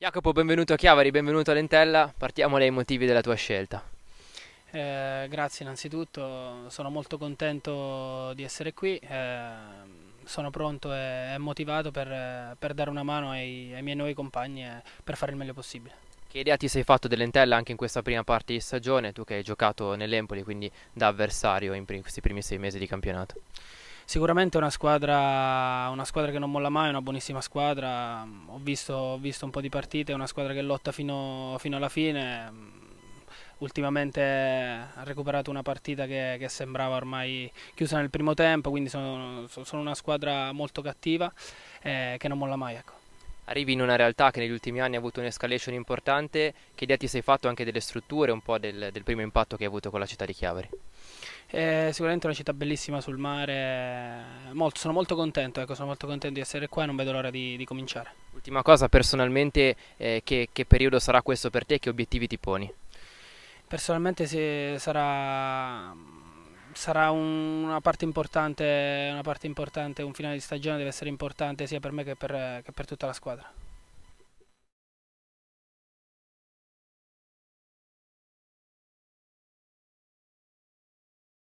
Jacopo, benvenuto a Chiavari, benvenuto a Lentella, partiamo dai motivi della tua scelta. Eh, grazie innanzitutto, sono molto contento di essere qui, eh, sono pronto e, motivato per, per dare una mano ai, ai miei nuovi compagni e per fare il meglio possibile. Che idea ti sei fatto dell'Entella anche in questa prima parte di stagione, tu che hai giocato nell'Empoli, quindi da avversario in questi primi sei mesi di campionato? sicuramente è una squadra, una squadra che non molla mai, è una buonissima squadra, ho visto, ho visto, un po' di partite, è una squadra che lotta fino, fino alla fine, ultimamente ha recuperato una partita che, che, sembrava ormai chiusa nel primo tempo, quindi sono, sono una squadra molto cattiva eh, che non molla mai. Ecco. Arrivi in una realtà che negli ultimi anni ha avuto un'escalation importante, che idea ti sei fatto anche delle strutture, un po' del, del primo impatto che hai avuto con la città di Chiavari? Eh, è sicuramente una città bellissima sul mare, eh, molto, sono molto contento, ecco, sono molto contento di essere qua e non vedo l'ora di, di, cominciare. Ultima cosa, personalmente eh, che, che periodo sarà questo per te, che obiettivi ti poni? Personalmente sì, sarà sarà un, una, parte una parte importante, un finale di stagione deve essere importante sia per me che per, che per tutta la squadra.